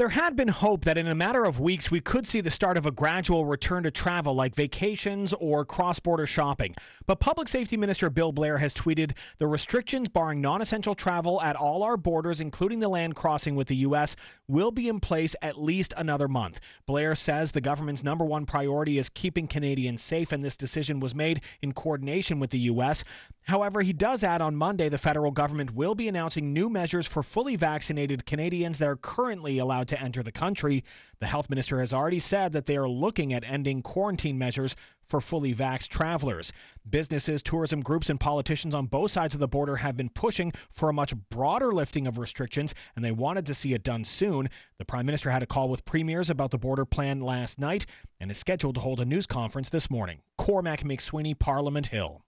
There had been hope that in a matter of weeks we could see the start of a gradual return to travel like vacations or cross border shopping. But Public Safety Minister Bill Blair has tweeted the restrictions barring non essential travel at all our borders, including the land crossing with the U.S., will be in place at least another month. Blair says the government's number one priority is keeping Canadians safe, and this decision was made in coordination with the U.S. However, he does add on Monday the federal government will be announcing new measures for fully vaccinated Canadians that are currently allowed to enter the country. The health minister has already said that they are looking at ending quarantine measures for fully vaxxed travelers. Businesses, tourism groups, and politicians on both sides of the border have been pushing for a much broader lifting of restrictions, and they wanted to see it done soon. The prime minister had a call with premiers about the border plan last night and is scheduled to hold a news conference this morning. Cormac McSweeney, Parliament Hill.